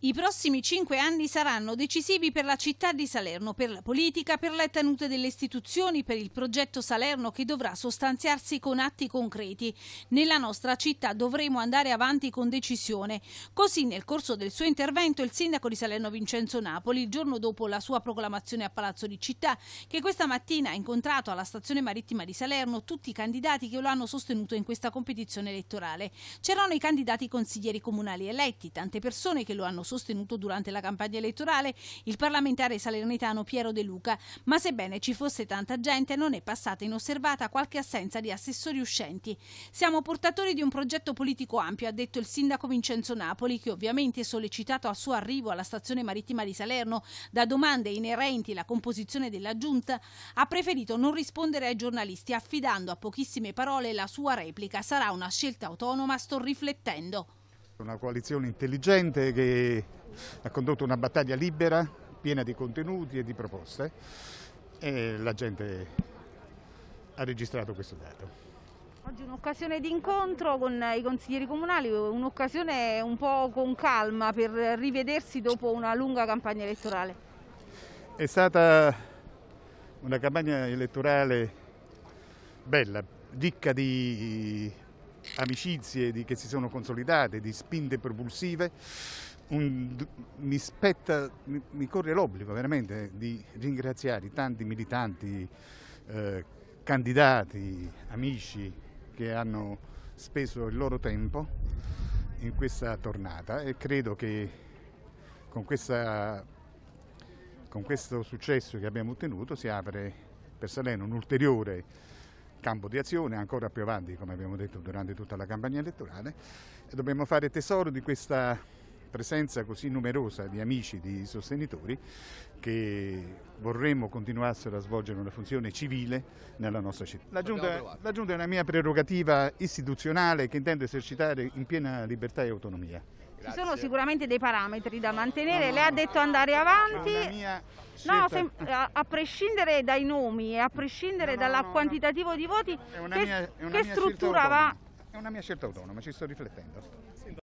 I prossimi cinque anni saranno decisivi per la città di Salerno, per la politica, per la tenuta delle istituzioni, per il progetto Salerno che dovrà sostanziarsi con atti concreti. Nella nostra città dovremo andare avanti con decisione. Così nel corso del suo intervento il sindaco di Salerno Vincenzo Napoli, il giorno dopo la sua proclamazione a Palazzo di Città, che questa mattina ha incontrato alla stazione marittima di Salerno tutti i candidati che lo hanno sostenuto in questa competizione elettorale. C'erano i candidati consiglieri comunali eletti, tante persone che lo hanno sostenuto sostenuto durante la campagna elettorale il parlamentare salernitano Piero De Luca, ma sebbene ci fosse tanta gente non è passata inosservata qualche assenza di assessori uscenti. Siamo portatori di un progetto politico ampio, ha detto il sindaco Vincenzo Napoli, che ovviamente è sollecitato al suo arrivo alla stazione marittima di Salerno da domande inerenti alla composizione della giunta, ha preferito non rispondere ai giornalisti affidando a pochissime parole la sua replica sarà una scelta autonoma, sto riflettendo. Una coalizione intelligente che ha condotto una battaglia libera, piena di contenuti e di proposte e la gente ha registrato questo dato. Oggi un'occasione di incontro con i consiglieri comunali, un'occasione un po' con calma per rivedersi dopo una lunga campagna elettorale. È stata una campagna elettorale bella, ricca di amicizie di, che si sono consolidate, di spinte propulsive, un, mi, spetta, mi, mi corre l'obbligo veramente di ringraziare i tanti militanti, eh, candidati, amici che hanno speso il loro tempo in questa tornata e credo che con, questa, con questo successo che abbiamo ottenuto si apre per Salerno un ulteriore campo di azione ancora più avanti, come abbiamo detto durante tutta la campagna elettorale, e dobbiamo fare tesoro di questa presenza così numerosa di amici, di sostenitori che vorremmo continuassero a svolgere una funzione civile nella nostra città. La giunta, la giunta è una mia prerogativa istituzionale che intendo esercitare in piena libertà e autonomia. Grazie. Ci sono sicuramente dei parametri da mantenere, no, lei ha detto andare avanti. No, se, a, a, prescindere dai nomi e a prescindere no, no, dal quantitativo di voti, che, mia, che struttura va? È una mia scelta autonoma, ci sto riflettendo.